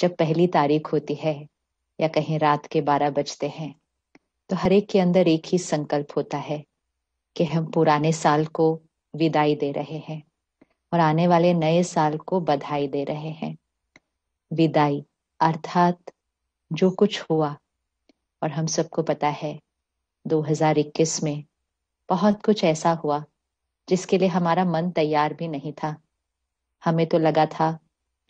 जब पहली तारीख होती है या कहीं रात के बारह बजते हैं तो हर एक के अंदर एक ही संकल्प होता है कि हम पुराने साल को विदाई दे रहे हैं और आने वाले नए साल को बधाई दे रहे हैं विदाई अर्थात जो कुछ हुआ और हम सबको पता है 2021 में बहुत कुछ ऐसा हुआ जिसके लिए हमारा मन तैयार भी नहीं था हमें तो लगा था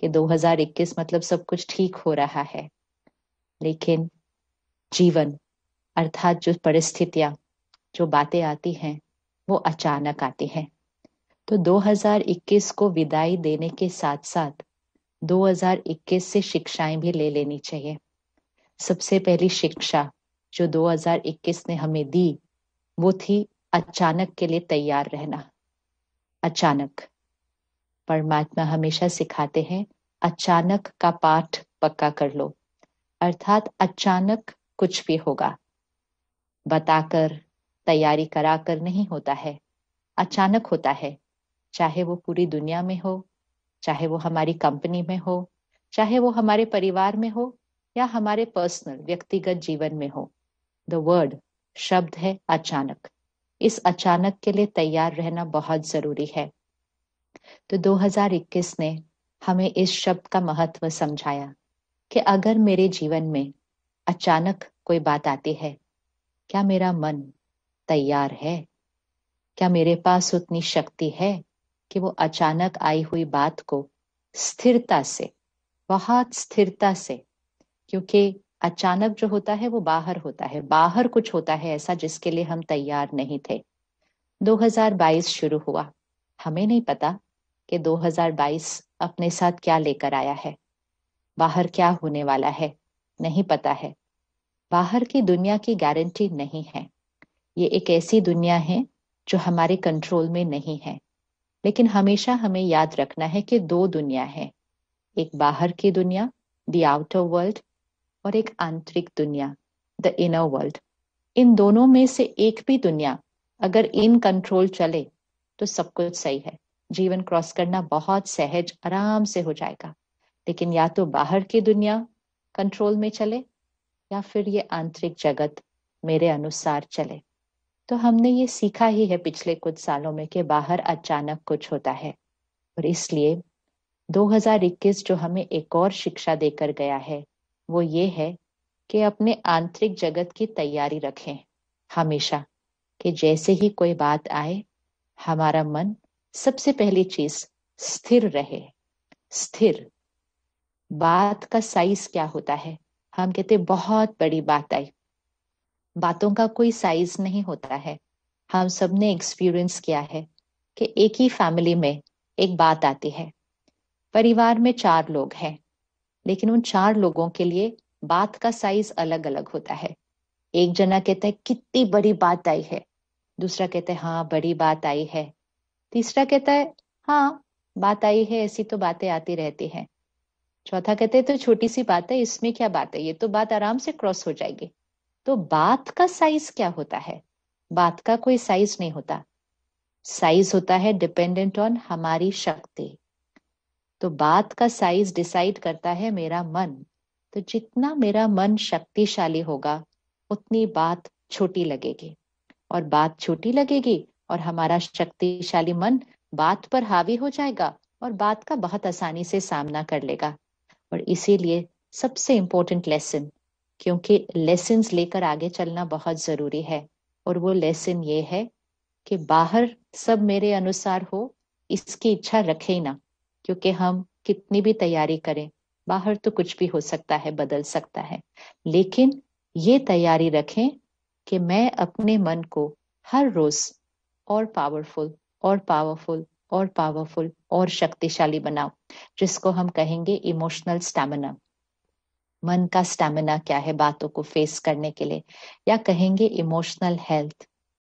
कि 2021 मतलब सब कुछ ठीक हो रहा है लेकिन जीवन अर्थात जो परिस्थितियां जो बातें आती हैं वो अचानक आती हैं तो 2021 को विदाई देने के साथ साथ 2021 से शिक्षाएं भी ले लेनी चाहिए सबसे पहली शिक्षा जो 2021 ने हमें दी वो थी अचानक के लिए तैयार रहना अचानक परमात्मा हमेशा सिखाते हैं अचानक का पाठ पक्का कर लो अर्थात अचानक कुछ भी होगा बताकर तैयारी कराकर नहीं होता है अचानक होता है चाहे वो पूरी दुनिया में हो चाहे वो हमारी कंपनी में हो चाहे वो हमारे परिवार में हो या हमारे पर्सनल व्यक्तिगत जीवन में हो द वर्ड शब्द है अचानक इस अचानक के लिए तैयार रहना बहुत जरूरी है तो 2021 ने हमें इस शब्द का महत्व समझाया कि अगर मेरे जीवन में अचानक कोई बात आती है क्या मेरा मन तैयार है क्या मेरे पास उतनी शक्ति है कि वो अचानक आई हुई बात को स्थिरता से बहुत स्थिरता से क्योंकि अचानक जो होता है वो बाहर होता है बाहर कुछ होता है ऐसा जिसके लिए हम तैयार नहीं थे 2022 शुरू हुआ हमें नहीं पता कि 2022 अपने साथ क्या लेकर आया है बाहर क्या होने वाला है नहीं पता है बाहर की दुनिया की गारंटी नहीं है ये एक ऐसी दुनिया है जो हमारे कंट्रोल में नहीं है लेकिन हमेशा हमें याद रखना है कि दो दुनिया है एक बाहर की दुनिया द आउटर वर्ल्ड और एक आंतरिक दुनिया द इनर वर्ल्ड इन दोनों में से एक भी दुनिया अगर इन कंट्रोल चले तो सब कुछ सही है जीवन क्रॉस करना बहुत सहज आराम से हो जाएगा लेकिन या तो बाहर की दुनिया कंट्रोल में चले या फिर ये आंतरिक जगत मेरे अनुसार चले तो हमने ये सीखा ही है पिछले कुछ सालों में कि बाहर अचानक कुछ होता है और इसलिए 2021 जो हमें एक और शिक्षा देकर गया है वो ये है कि अपने आंतरिक जगत की तैयारी रखें हमेशा कि जैसे ही कोई बात आए हमारा मन सबसे पहली चीज स्थिर रहे स्थिर बात का साइज क्या होता है हम कहते बहुत बड़ी बात आई बातों का कोई साइज नहीं होता है हम सब ने एक्सपीरियंस किया है कि एक ही फैमिली में एक बात आती है परिवार में चार लोग हैं लेकिन उन चार लोगों के लिए बात का साइज अलग अलग होता है एक जना कहता है कितनी बड़ी बात आई है दूसरा कहता है हाँ बड़ी बात आई है तीसरा कहता है हाँ बात आई है ऐसी तो बातें आती रहती हैं चौथा कहते हैं तो छोटी सी बात है इसमें क्या बात है ये तो बात आराम से क्रॉस हो जाएगी तो बात का साइज क्या होता है बात का कोई साइज नहीं होता साइज होता है डिपेंडेंट ऑन हमारी शक्ति तो बात का साइज डिसाइड करता है मेरा मन तो जितना मेरा मन शक्तिशाली होगा उतनी बात छोटी लगेगी और बात छोटी लगेगी और हमारा शक्तिशाली मन बात पर हावी हो जाएगा और बात का बहुत आसानी से सामना कर लेगा और इसीलिए सबसे इम्पोर्टेंट लेसन क्योंकि लेसन लेकर आगे चलना बहुत जरूरी है और वो लेसन ये है कि बाहर सब मेरे अनुसार हो इसकी इच्छा रखे ही ना क्योंकि हम कितनी भी तैयारी करें बाहर तो कुछ भी हो सकता है बदल सकता है लेकिन ये तैयारी रखें कि मैं अपने मन को हर रोज और पावरफुल और पावरफुल और पावरफुल और शक्तिशाली बनाओ जिसको हम कहेंगे इमोशनल स्टैमिना मन का स्टैमिना क्या है बातों को फेस करने के लिए या कहेंगे इमोशनल हेल्थ